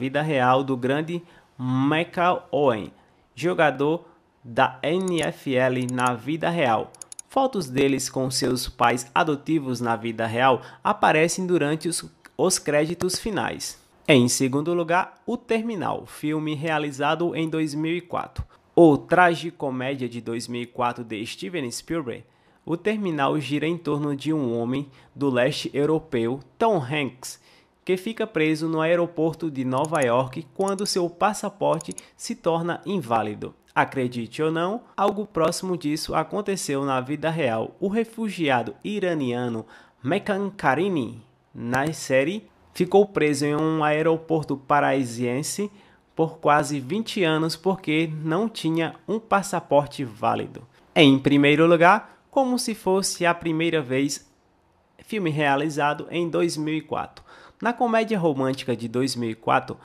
vida real do grande Michael Owen, jogador da NFL na vida real. Fotos deles com seus pais adotivos na vida real aparecem durante os, os créditos finais. Em segundo lugar, O Terminal, filme realizado em 2004. O tragicomédia de 2004 de Steven Spielberg, O Terminal gira em torno de um homem do leste europeu, Tom Hanks, que fica preso no aeroporto de Nova York quando seu passaporte se torna inválido. Acredite ou não, algo próximo disso aconteceu na vida real. O refugiado iraniano Mekan Karimi, na série, ficou preso em um aeroporto paraisiense por quase 20 anos porque não tinha um passaporte válido. Em primeiro lugar, como se fosse a primeira vez, filme realizado em 2004. Na comédia romântica de 2004,